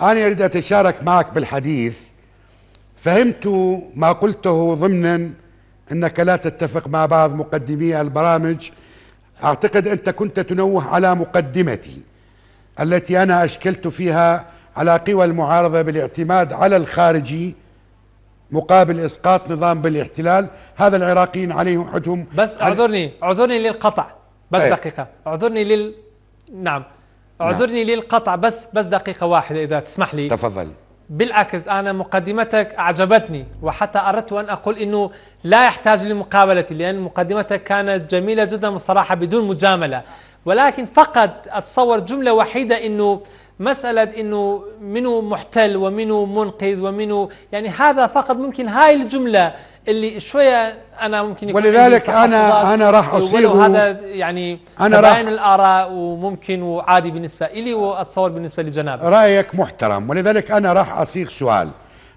أنا أريد أتشارك معك بالحديث فهمت ما قلته ضمنا أنك لا تتفق مع بعض مقدمي البرامج أعتقد أنت كنت تنوه على مقدمتي التي أنا أشكلت فيها على قوى المعارضة بالاعتماد على الخارجي مقابل إسقاط نظام بالاحتلال هذا العراقيين عليهم حدهم بس اعذرني اعذرني للقطع بس إيه. دقيقة اعذرني لل نعم نعم. اعذرني نعم. للقطع بس بس دقيقه واحده اذا تسمح لي تفضل بالعكس انا مقدمتك اعجبتني وحتى اردت ان اقول انه لا يحتاج لمقابلتي لان مقدمتك كانت جميله جدا بصراحه بدون مجامله ولكن فقط اتصور جمله وحيده انه مسألة أنه منو محتل ومنو منقذ ومنو يعني هذا فقط ممكن هاي الجملة اللي شويه انا ممكن يكون ولذلك انا انا راح اصيغ هذا يعني انا راح الاراء وممكن وعادي بالنسبه لي واتصور بالنسبه لجناب رايك محترم ولذلك انا راح اصيغ سؤال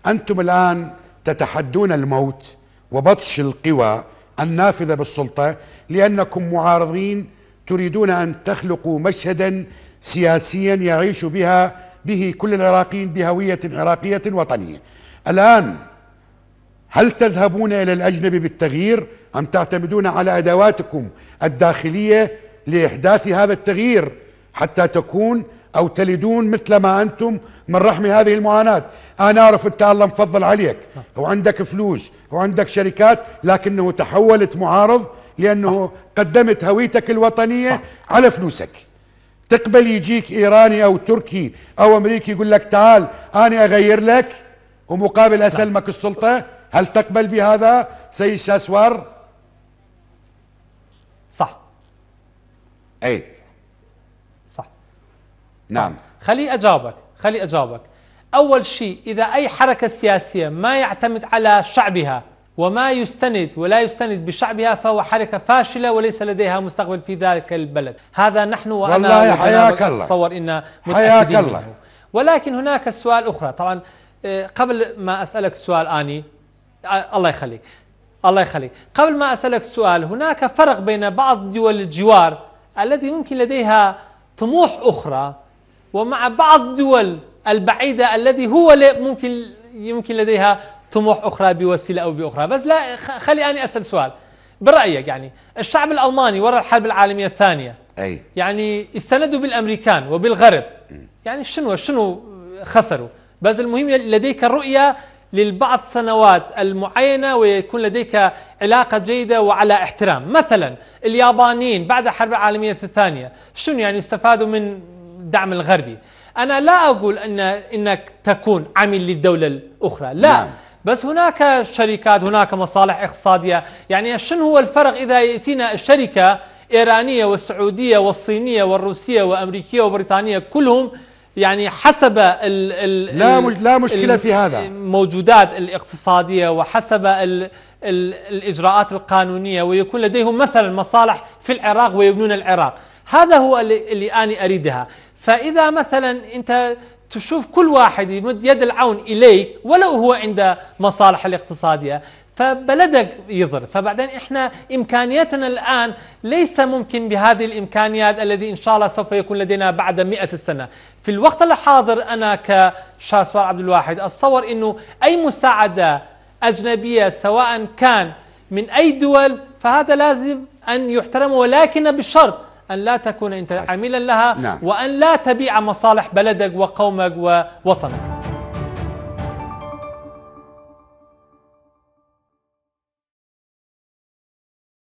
انتم الان تتحدون الموت وبطش القوى النافذه بالسلطه لانكم معارضين تريدون ان تخلقوا مشهدا سياسيا يعيش بها به كل العراقيين بهويه عراقيه وطنيه الان هل تذهبون إلى الأجنبي بالتغيير أم تعتمدون على أدواتكم الداخلية لإحداث هذا التغيير حتى تكون أو تلدون مثل ما أنتم من رحم هذه المعاناة أنا أعرف أنت الله مفضل عليك وعندك فلوس وعندك شركات لكنه تحولت معارض لأنه صح. قدمت هويتك الوطنية صح. على فلوسك تقبل يجيك إيراني أو تركي أو أمريكي يقول لك تعال أنا أغير لك ومقابل نعم. أسلمك السلطة هل تقبل بهذا سيد شاسوار صح اي صح, صح. نعم خلي اجاوبك خلي اجاوبك اول شيء اذا اي حركه سياسيه ما يعتمد على شعبها وما يستند ولا يستند بشعبها فهو حركة فاشلة وليس لديها مستقبل في ذلك البلد هذا نحن وأنا والله حياك الله تصور إن متأكدين منه ولكن هناك سؤال أخرى طبعا آه، قبل ما أسألك السؤال آني الله يخليك الله يخليك قبل ما أسألك سؤال هناك فرق بين بعض دول الجوار التي ممكن لديها طموح أخرى ومع بعض الدول البعيدة الذي هو ممكن يمكن لديها طموح أخرى بوسيلة أو بأخرى بس لا خلي أنا أسأل سؤال برأيك يعني الشعب الألماني وراء الحرب العالمية الثانية أي. يعني استندوا بالأمريكان وبالغرب يعني شنو شنو خسروا بس المهم لديك الرؤية للبعض سنوات المعينة ويكون لديك علاقة جيدة وعلى احترام مثلا اليابانيين بعد الحرب العالمية الثانية شنو يعني استفادوا من الدعم الغربي أنا لا أقول أن أنك تكون عميل للدولة الأخرى لا نعم. بس هناك شركات هناك مصالح اقتصادية يعني شنو هو الفرق إذا يأتينا الشركة إيرانية والسعودية والصينية والروسية وأمريكية وبريطانية كلهم يعني حسب ال ال لا مج- لا مشكله في هذا الموجودات الاقتصاديه وحسب الـ الـ الاجراءات القانونيه ويكون لديهم مثلا مصالح في العراق ويبنون العراق هذا هو اللي, اللي انا اريدها فاذا مثلا انت تشوف كل واحد يمد يد العون اليك ولو هو عند مصالح الاقتصاديه فبلدك يضر فبعدين احنا امكانياتنا الان ليس ممكن بهذه الامكانيات الذي ان شاء الله سوف يكون لدينا بعد مئة سنه في الوقت الحاضر انا كشاسوار عبد الواحد اتصور انه اي مساعده اجنبيه سواء كان من اي دول فهذا لازم ان يحترم ولكن بشرط أن لا تكون أنت عميلا لها نعم. وأن لا تبيع مصالح بلدك وقومك ووطنك